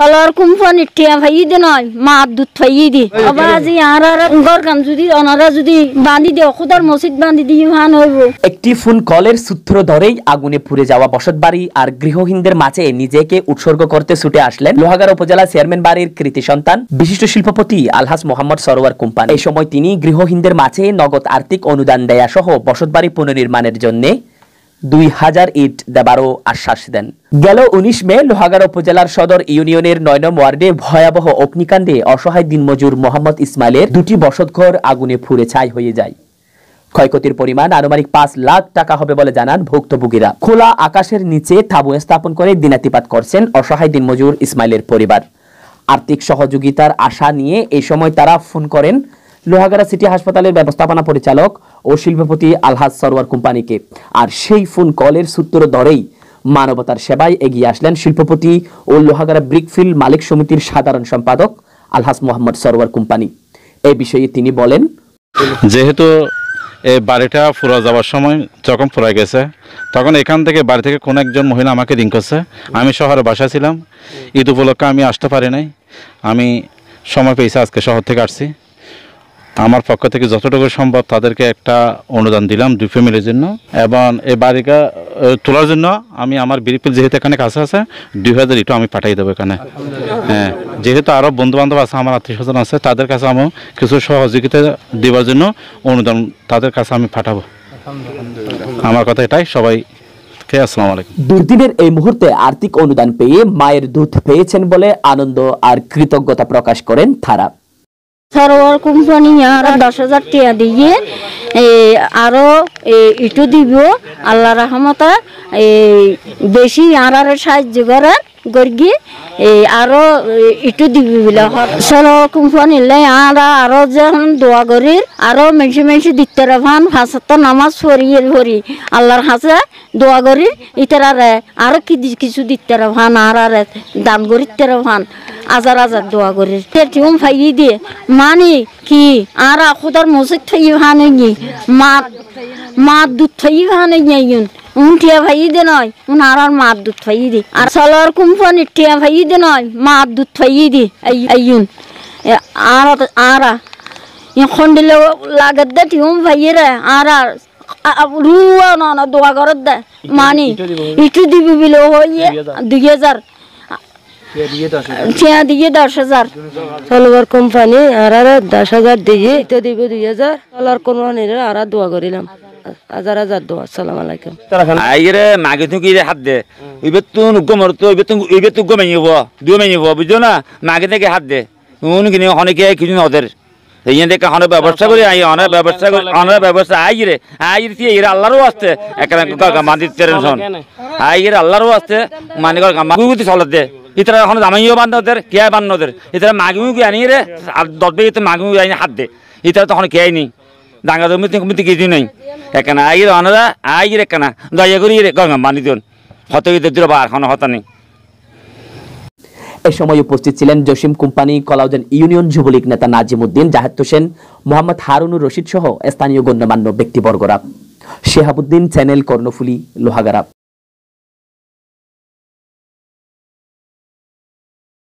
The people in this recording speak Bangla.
চলর কুম্পন ইটিয়া ফাই দে নয় মাপ দুধ ফাই দি আবার আজি আর আর গর কাম যদি অনারা যদি বাঁধি দে খুদার মসজিদ বাঁধি দি ইহান হইব একটি ফোন কলের সূত্র ধরেই আগুনে পুড়ে যাওয়া বসত বাড়ি আর গৃহহীনদের মাঝে নিজেকে উৎসর্গ করতে ছুটে আসলেন লোহাগাড়া উপজেলা চেয়ারম্যান বাড়ির কৃতি সন্তান বিশিষ্ট শিল্পপতি আলহাস মোহাম্মদ সরোয়ার কোম্পানি এই সময় তিনি গৃহহীনদের মাঝে নগদ আর্থিক অনুদান দেয়া সহ বসত বাড়ি পুনর্নির্মাণের জন্য দুই হাজার ইট দেবারও আশ্বাস দেন গেল উনিশ মে লোহাগাড়া উপজেলার সদর ইউনিয়নের নয় নম ওয়ার্ডে ভয়াবহ অগ্নিকাণ্ডে অসহায় দিনমজুর মোহাম্মদ ইসমাইলের দুটি বসতঘর আগুনে ফুড়ে ছাই হয়ে যায় ক্ষয়ক্ষতির পরিমাণ আনুমানিক পাঁচ লাখ টাকা হবে বলে জানান ভুক্তভোগীরা খোলা আকাশের নিচে তাঁবু স্থাপন করে দিনাতিপাত করছেন অসহায় দিনমজুর ইসমাইলের পরিবার আর্থিক সহযোগিতার আশা নিয়ে এই সময় তারা ফোন করেন লোহাগাড়া সিটি হাসপাতালের ব্যবস্থাপনা পরিচালক ও শিল্পপতি আলহাজ সরোয়ার কোম্পানিকে আর সেই ফোন কলের সূত্র ধরেই মানবতার সেবায় এগিয়ে আসলেন শিল্পপতি ও লোহাগাড়া ব্রিকফিল্ড মালিক সমিতির সাধারণ সম্পাদক আলহাজ মোহাম্মদ সরোয়ার কোম্পানি এ বিষয়ে তিনি বলেন যেহেতু এই বাড়িটা ফুরা যাওয়ার সময় যখন ফুরা গেছে তখন এখান থেকে বাড়ি থেকে কোনো একজন মহিলা আমাকে রিং করছে আমি শহরে বাসা ছিলাম ঈদ উপলক্ষে আমি আসতে পারি নাই আমি সময় পেয়েছি আজকে শহর থেকে আসছি আমার পক্ষ থেকে যতটুকু সম্ভব তাদেরকে একটা অনুদান দিলাম দুই ফ্যামিলির জন্য এবং এই বাড়িটা তোলার জন্য আমি আমার বিরিপি যেহেতু এখানে কাছে আছে দুই হাজার ইটো আমি পাঠিয়ে দেবো এখানে হ্যাঁ যেহেতু আরও বন্ধুবান্ধব আছে আমার আত্মীয় স্বজন আছে তাদের কাছে আমি কিছু সহযোগিতা দেওয়ার জন্য অনুদান তাদের কাছে আমি পাঠাবো আমার কথা এটাই সবাই দুর্দিনের এই মুহূর্তে আর্থিক অনুদান পেয়ে মায়ের দুধ পেয়েছেন বলে আনন্দ আর কৃতজ্ঞতা প্রকাশ করেন তারা সরোয়ার কোম্পানি আর দশ হাজার টিয়া দিয়ে আরো ইটু দিব আল্লাহ রহমত এই বেশি আড়ারে সাহায্য করার গর্গি আরো ইটু দিবি বলে সরোয়ার কোম্পানি লাই আর আরও যখন দোয়া করির আরও মেনসে মেনসে দিতে রাখান হাসাতে নামাজ ফরিয়ে ভরি আল্লাহর হাসে দোয়া করি ইতারে আরও কি কিছু দিতে রাখান আর দান করিতে রাখান হাজার হাজার দোয়া করে তেটিউম ফাইয়ে দিয়ে মানে কি আর খুদার মসজিদ থাকি ভানি মা মার দুধ থাকি ভানি উন টিয়া ভাই দে নয় উন আর আর মার দুধ ফাইয়ে দি আর সলার কোম্পানির টিয়া ভাই দে নয় মার দুধ ফাইয়ে দি আইন আর আরা এখন ইয়ে দিলে লাগাত দে টিউম ভাইয়ে রে আর রুয়া না দোয়া করত দে মানে ইটু দিবি বিলে হইয়ে দুই হাজার চেয়া দিয়ে দশ হাজার সলবার কোম্পানি আর আর দশ হাজার দিয়ে তো দিব দুই হাজার সলার কোম্পানির আর দোয়া করিলাম হাজার হাজার দোয়া আলাইকুম আইরে মাগে হাত দে ইবে তো নুগ্গ মরতো ইবে তো ইবে মেঙিব মেঙিব বুঝছো না মাগে থেকে হাত দে উনি কিনে অনেকে কিছু ওদের এই দেখে অনেক ব্যবস্থা করি আই অনেক ব্যবস্থা করি অনেক ব্যবস্থা আই রে আই রে এই আল্লাহরও আসতে এখানে মান্দির আই রে আল্লাহরও আসতে মানে গুগুতি চলত দে এখন জামাইও বান্ধবদের কেয়া বান্ধবদের কে আনি রে আর হাত দে তখন কেয়াই ডাঙ্গা জমি কিছু নেই আই রে আই রে দয়া করি রে গঙ্গা বানি দিন হত দিল বা এখন নেই এ সময় উপস্থিত ছিলেন জসিম কোম্পানি কলাউদ্দিন ইউনিয়ন যুবলীগ নেতা নাজিম উদ্দিন জাহেদ হোসেন মোহাম্মদ হারুনুর রশিদ সহ স্থানীয় গণ্যমান্য ব্যক্তিবর্গরা শেহাবুদ্দিন চ্যানেল কর্ণফুলি লোহাগারা